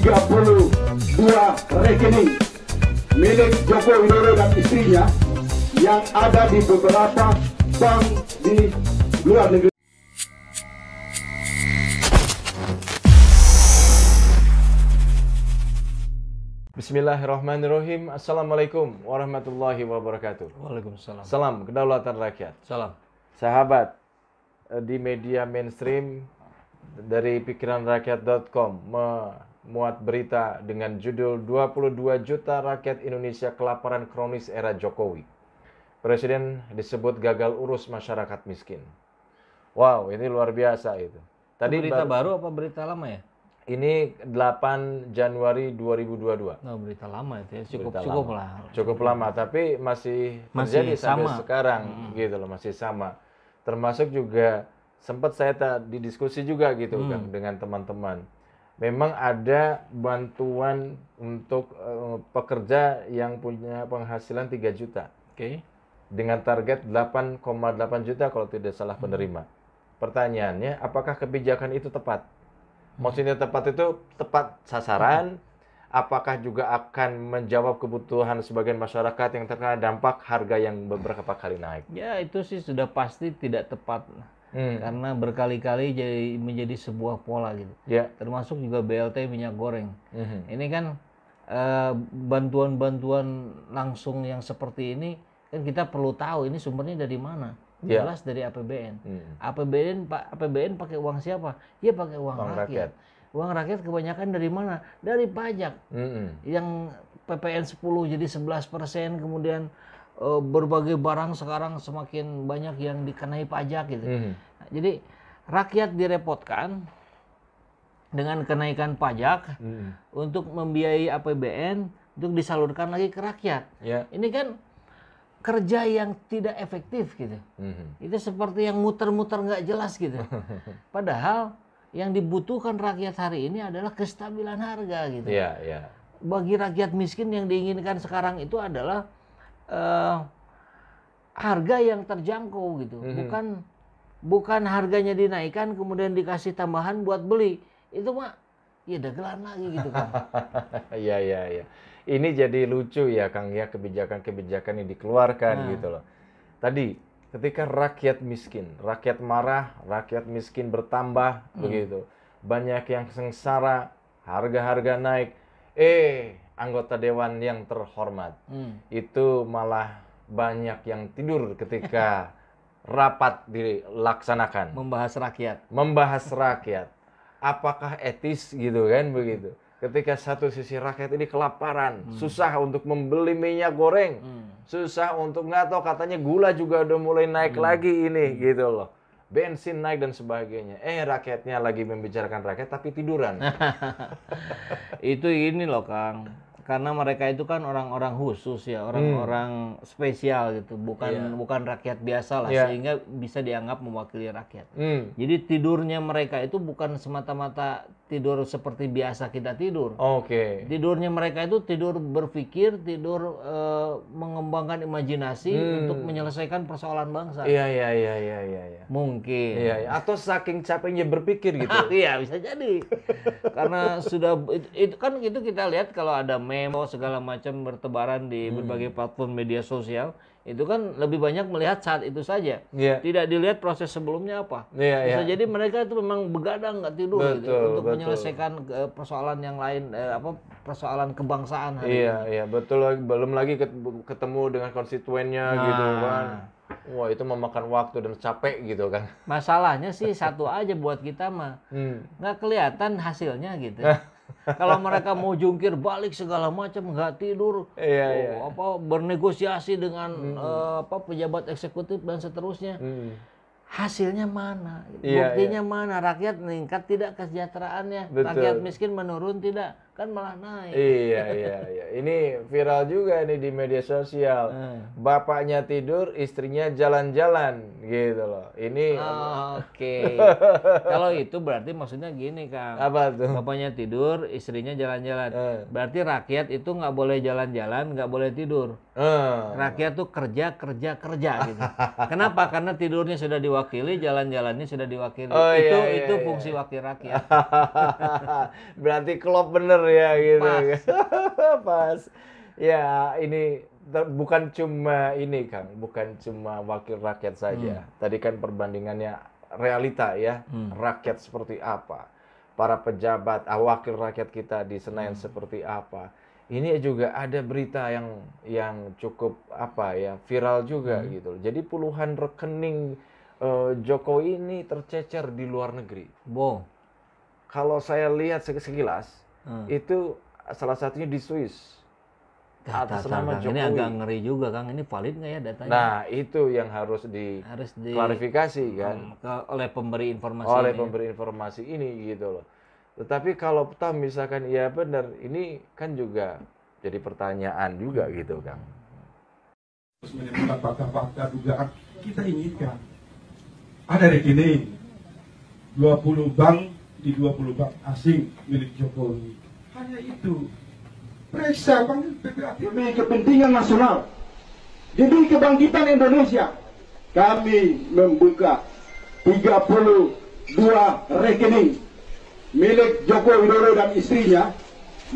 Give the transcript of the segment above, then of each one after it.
32 rekening milik Joko Widodo dan istrinya yang ada di beberapa bank di luar negeri. Bismillahirrahmanirrahim. Assalamualaikum warahmatullahi wabarakatuh. Waalaikumsalam. Salam kedaulatan rakyat. Salam. Sahabat eh, di media mainstream dari pikiranrakyat.com muat berita dengan judul 22 juta rakyat Indonesia kelaparan kronis era Jokowi. Presiden disebut gagal urus masyarakat miskin. Wow, ini luar biasa itu. Tadi berita baru, baru apa berita lama ya? Ini 8 Januari 2022. Nah, berita lama itu ya, cukup berita cukup lama. Cukup lama, tapi masih, masih terjadi sama. sampai sekarang hmm. gitu loh, masih sama. Termasuk juga sempat saya tadi diskusi juga gitu hmm. kan dengan teman-teman memang ada bantuan untuk uh, pekerja yang punya penghasilan 3 juta. Oke. Okay. Dengan target 8,8 juta kalau tidak salah hmm. penerima. Hmm. Pertanyaannya, apakah kebijakan itu tepat? Hmm. Maksudnya tepat itu tepat sasaran, hmm. apakah juga akan menjawab kebutuhan sebagian masyarakat yang terkena dampak harga yang beberapa kali naik? Ya, itu sih sudah pasti tidak tepat hmm. karena berkali-kali jadi menjadi sebuah pola gitu. Yeah. Termasuk juga BLT minyak goreng. hmm Ini kan bantuan eh, bantuan-bantuan langsung yang seperti ini kan kita perlu tahu ini sumbernya dari mana. Yeah. Jelas dari APBN. Mm. APBN Pak APBN pakai uang siapa? Ya pakai uang, uang rakyat. rakyat. Uang rakyat kebanyakan dari mana? Dari pajak. hmm Yang PPN 10 jadi 11 persen, kemudian Eh, berbagai barang sekarang semakin banyak yang dikenai pajak gitu. Mm. jadi rakyat direpotkan dengan kenaikan pajak mm. untuk membiayai APBN untuk disalurkan lagi ke rakyat. Yeah. Ini kan kerja yang tidak efektif gitu. Mm. Itu seperti yang muter-muter nggak jelas gitu. Padahal yang dibutuhkan rakyat hari ini adalah kestabilan harga gitu. Yeah, yeah. Bagi rakyat miskin yang diinginkan sekarang itu adalah uh, harga yang terjangkau gitu, mm-hmm. bukan bukan harganya dinaikkan kemudian dikasih tambahan buat beli. Itu mah ya dagelan lagi gitu kan. Iya iya iya. Ini jadi lucu ya Kang ya kebijakan-kebijakan yang dikeluarkan nah. gitu loh. Tadi ketika rakyat miskin, rakyat marah, rakyat miskin bertambah mm. begitu. Banyak yang sengsara, harga-harga naik. Eh, anggota dewan yang terhormat hmm. itu malah banyak yang tidur ketika rapat dilaksanakan membahas rakyat membahas rakyat apakah etis gitu kan begitu ketika satu sisi rakyat ini kelaparan hmm. susah untuk membeli minyak goreng hmm. susah untuk nggak tahu katanya gula juga udah mulai naik hmm. lagi ini hmm. gitu loh bensin naik dan sebagainya. Eh rakyatnya lagi membicarakan rakyat tapi tiduran. itu ini loh Kang karena mereka itu kan orang-orang khusus ya hmm. orang-orang hmm. spesial gitu bukan yeah. bukan rakyat biasa lah yeah. sehingga bisa dianggap mewakili rakyat hmm. jadi tidurnya mereka itu bukan semata-mata tidur seperti biasa kita tidur. Oke. Okay. Tidurnya mereka itu tidur berpikir, tidur uh, mengembangkan imajinasi hmm. untuk menyelesaikan persoalan bangsa. Iya iya iya iya iya. Ya. Mungkin. Iya, iya. Atau saking capeknya berpikir gitu. iya bisa jadi. Karena sudah itu, itu kan itu kita lihat kalau ada memo segala macam bertebaran di hmm. berbagai platform media sosial itu kan lebih banyak melihat saat itu saja. Yeah. Tidak dilihat proses sebelumnya apa. Yeah, Bisa iya. jadi mereka itu memang begadang nggak tidur gitu ya, betul, gitu untuk betul. menyelesaikan eh, persoalan yang lain eh, apa persoalan kebangsaan Iya yeah, Iya, yeah, betul belum lagi ketemu dengan konstituennya nah. gitu kan. Wah, itu memakan waktu dan capek gitu kan. Masalahnya sih satu aja buat kita mah. Hmm. kelihatan hasilnya gitu. Nah. Kalau mereka mau jungkir balik segala macam nggak tidur, iya, oh, iya. apa bernegosiasi dengan mm -hmm. uh, apa pejabat eksekutif dan seterusnya. Mm. Hasilnya mana? Iya, Buktinya iya. mana? Rakyat meningkat tidak kesejahteraannya? Betul. Rakyat miskin menurun tidak? kan malah naik. Iya iya iya. Ini viral juga ini di media sosial. Hmm. Bapaknya tidur, istrinya jalan-jalan gitu loh. Ini oh, Oke. Okay. Kalau itu berarti maksudnya gini, Kang. Apa tuh? Bapaknya tidur, istrinya jalan-jalan. Hmm. Berarti rakyat itu nggak boleh jalan-jalan, nggak boleh tidur. Hmm. Rakyat tuh kerja kerja kerja gitu. Kenapa? Karena tidurnya sudah diwakili, jalan-jalannya sudah diwakili. Oh, itu iya, iya, itu iya. fungsi iya. wakil rakyat. berarti klop bener ya gitu. Pas. Kan. Pas. Ya, ini bukan cuma ini Kang, bukan cuma wakil rakyat saja. Hmm. Tadi kan perbandingannya realita ya, hmm. rakyat seperti apa, para pejabat, ah, wakil rakyat kita di Senayan hmm. seperti apa. Ini juga ada berita yang yang cukup apa ya viral juga hmm. gitu. Jadi puluhan rekening uh, Jokowi ini tercecer di luar negeri. Wow. Kalau saya lihat sekilas, hmm. itu salah satunya di Swiss atas Data, nama Jokowi. Ini agak ngeri juga Kang. Ini valid nggak ya datanya? Nah itu yang harus di harus diklarifikasi kan hmm, ke, oleh pemberi informasi. Oleh ini. Ya. pemberi informasi ini gitu loh. Tetapi kalau tahu misalkan ya benar, ini kan juga jadi pertanyaan juga hmm. gitu Kang. Terus menemukan fakta-fakta dugaan kita inginkan. Ada rekening 20 bank di 20 bank asing milik Jokowi. Hanya itu. Periksa panggil PPAT demi kepentingan nasional. Demi kebangkitan Indonesia. Kami membuka 32 rekening milik Joko Widodo dan istrinya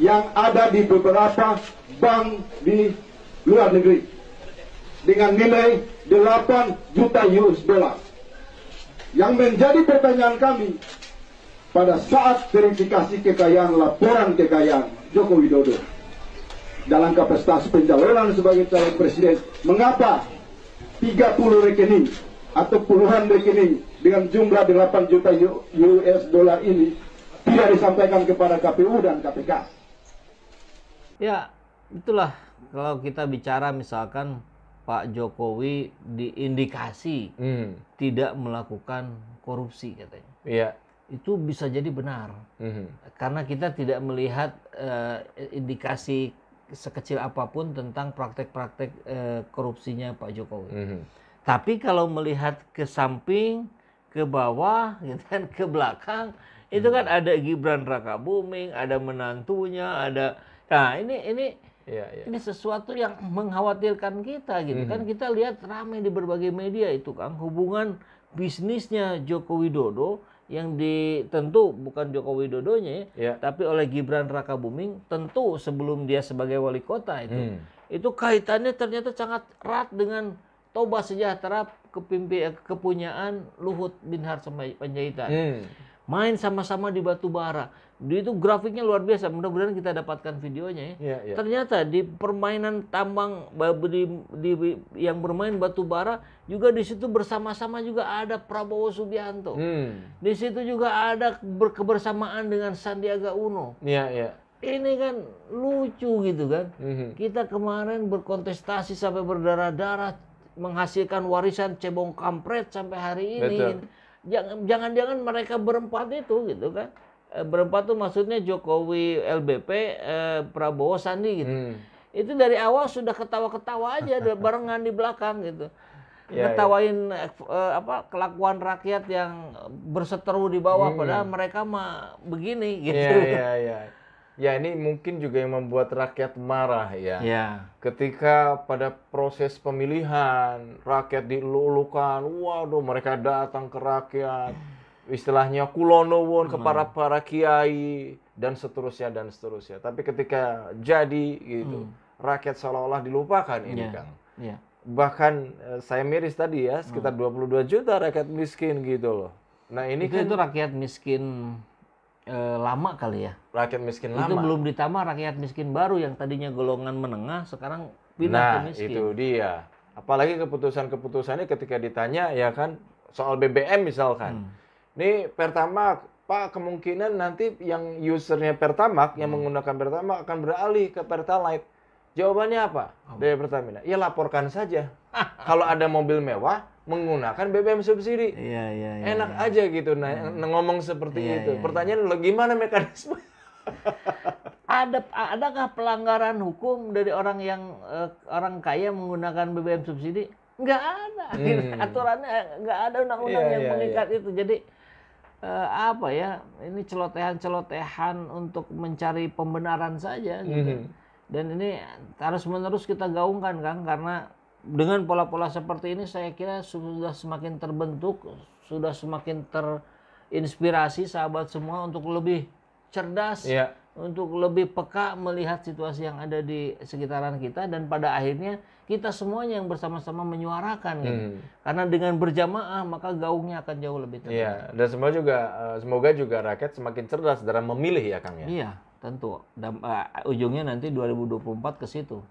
yang ada di beberapa bank di luar negeri dengan nilai 8 juta US dollar. Yang menjadi pertanyaan kami, pada saat verifikasi kekayaan laporan kekayaan Joko Widodo dalam kapasitas pencalonan sebagai calon presiden mengapa 30 rekening atau puluhan rekening dengan jumlah 8 juta US dollar ini tidak disampaikan kepada KPU dan KPK ya itulah kalau kita bicara misalkan Pak Jokowi diindikasi hmm. tidak melakukan korupsi katanya. Iya itu bisa jadi benar mm-hmm. karena kita tidak melihat uh, indikasi sekecil apapun tentang praktek-praktek uh, korupsinya Pak Jokowi. Mm-hmm. Tapi kalau melihat ke samping, ke bawah, gitu kan, ke belakang, mm-hmm. itu kan mhm. ada Gibran Raka Buming, ada menantunya, ada nah ini ini yeah, yeah. Ini sesuatu yang mengkhawatirkan kita gitu mm -hmm. kan mhm. kita lihat ramai di berbagai media itu kan hubungan bisnisnya Joko Widodo yang ditentu bukan Joko widodo ya, ya. tapi oleh Gibran Raka Buming tentu sebelum dia sebagai wali kota itu hmm. itu kaitannya ternyata sangat erat dengan Toba Sejahtera kepimpin eh, kepunyaan Luhut bin Harsono Panjaitan. Hmm main sama-sama di batu bara. Itu grafiknya luar biasa. Mudah-mudahan kita dapatkan videonya ya. Yeah, yeah. Ternyata di permainan tambang di, di yang bermain batu bara juga di situ bersama-sama juga ada Prabowo Subianto. Hmm. Di situ juga ada kebersamaan dengan Sandiaga Uno. Iya, yeah, iya. ini kan lucu gitu kan. Mm-hmm. Kita kemarin berkontestasi sampai berdarah-darah menghasilkan warisan cebong kampret sampai hari ini. Betul jangan-jangan mereka berempat itu gitu kan eh, berempat tuh maksudnya Jokowi LBP eh, Prabowo Sandi gitu hmm. itu dari awal sudah ketawa-ketawa aja ada barengan di belakang gitu yeah, ketawain ya. yeah. Eh, apa kelakuan rakyat yang berseteru di bawah hmm. padahal mereka mah begini ya, gitu yeah, yeah, yeah. Ya ini mungkin juga yang membuat rakyat marah ya. ya. Ketika pada proses pemilihan rakyat dilulukan, waduh mereka datang ke rakyat, istilahnya kulonowon ke hmm. para para kiai dan seterusnya dan seterusnya. Tapi ketika jadi gitu, hmm. rakyat seolah-olah dilupakan ini ya. kang. Ya. Bahkan eh, saya miris tadi ya sekitar hmm. 22 juta rakyat miskin gitu loh. Nah ini itu, kan itu rakyat miskin e, lama kali ya. Rakyat miskin itu lama. Itu belum ditambah rakyat miskin baru yang tadinya golongan menengah sekarang pindah nah, ke miskin. Nah, itu dia. Apalagi keputusan-keputusannya ketika ditanya ya kan soal BBM misalkan. Hmm. Ini pertama Pak kemungkinan nanti yang usernya Pertamax hmm. yang menggunakan Pertamax akan beralih ke Pertalite. Jawabannya apa? Oh. Dari Pertamina. Ya laporkan saja. Kalau ada mobil mewah, menggunakan BBM subsidi. Iya, iya, iya. Enak iya. aja gitu nah, hmm. ngomong seperti iya, itu. Iya, iya. Pertanyaan lo gimana mekanisme? Ada adakah pelanggaran hukum dari orang yang uh, orang kaya menggunakan BBM subsidi? Enggak ada. Hmm. Aturannya enggak eh, ada undang-undang iya, yang iya, mengikat iya. itu. Jadi uh, apa ya? Ini celotehan-celotehan untuk mencari pembenaran saja gitu. Mm -hmm. Dan ini harus menerus kita gaungkan kan karena dengan pola-pola seperti ini saya kira sudah semakin terbentuk, sudah semakin terinspirasi sahabat semua untuk lebih cerdas, yeah. untuk lebih peka melihat situasi yang ada di sekitaran kita dan pada akhirnya kita semuanya yang bersama-sama menyuarakan kan? hmm. gitu. Karena dengan berjamaah maka gaungnya akan jauh lebih terang. Iya, dan semua juga eh, semoga juga rakyat semakin cerdas dalam memilih ya Kang ya. Iya, tentu. Dan uh, ujungnya nanti 2024 ke situ.